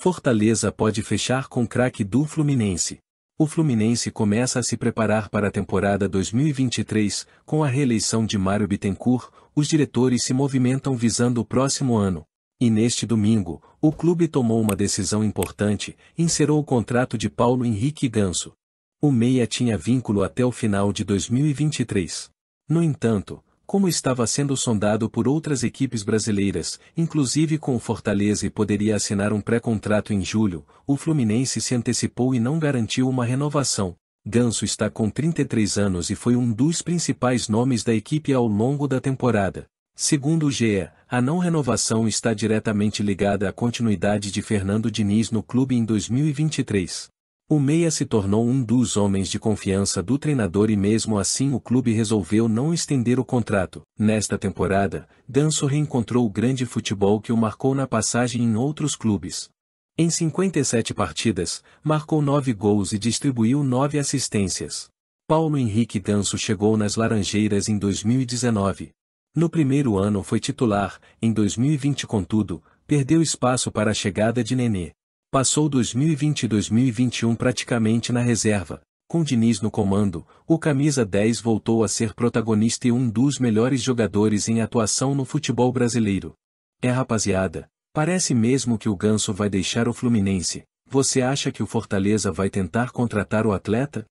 Fortaleza pode fechar com craque do Fluminense. O Fluminense começa a se preparar para a temporada 2023, com a reeleição de Mário Bittencourt, os diretores se movimentam visando o próximo ano. E neste domingo, o clube tomou uma decisão importante, encerou o contrato de Paulo Henrique Ganso. O Meia tinha vínculo até o final de 2023. No entanto, como estava sendo sondado por outras equipes brasileiras, inclusive com o Fortaleza e poderia assinar um pré-contrato em julho, o Fluminense se antecipou e não garantiu uma renovação. Ganso está com 33 anos e foi um dos principais nomes da equipe ao longo da temporada. Segundo o GE, a não renovação está diretamente ligada à continuidade de Fernando Diniz no clube em 2023. O meia se tornou um dos homens de confiança do treinador e mesmo assim o clube resolveu não estender o contrato. Nesta temporada, Danso reencontrou o grande futebol que o marcou na passagem em outros clubes. Em 57 partidas, marcou 9 gols e distribuiu 9 assistências. Paulo Henrique Danso chegou nas Laranjeiras em 2019. No primeiro ano foi titular, em 2020 contudo, perdeu espaço para a chegada de Nenê. Passou 2020 e 2021 praticamente na reserva. Com Diniz no comando, o camisa 10 voltou a ser protagonista e um dos melhores jogadores em atuação no futebol brasileiro. É rapaziada, parece mesmo que o Ganso vai deixar o Fluminense. Você acha que o Fortaleza vai tentar contratar o atleta?